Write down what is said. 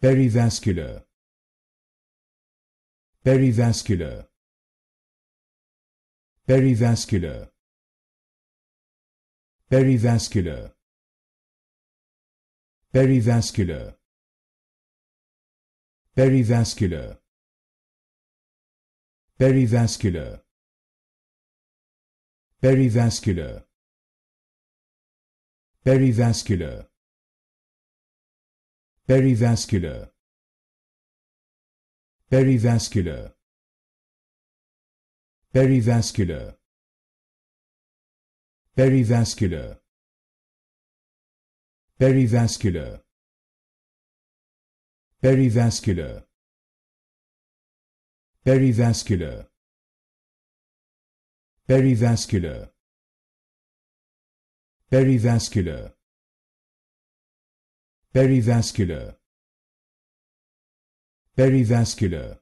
Perivascular Perivascular Perivascular Perivascular Perivascular Perivascular Perivascular Perivascular Perivascular Perivascular Perivascular Perivascular Perivascular Perivascular Perivascular Perivascular Perivascular Perivascular Perivascular. Perivascular.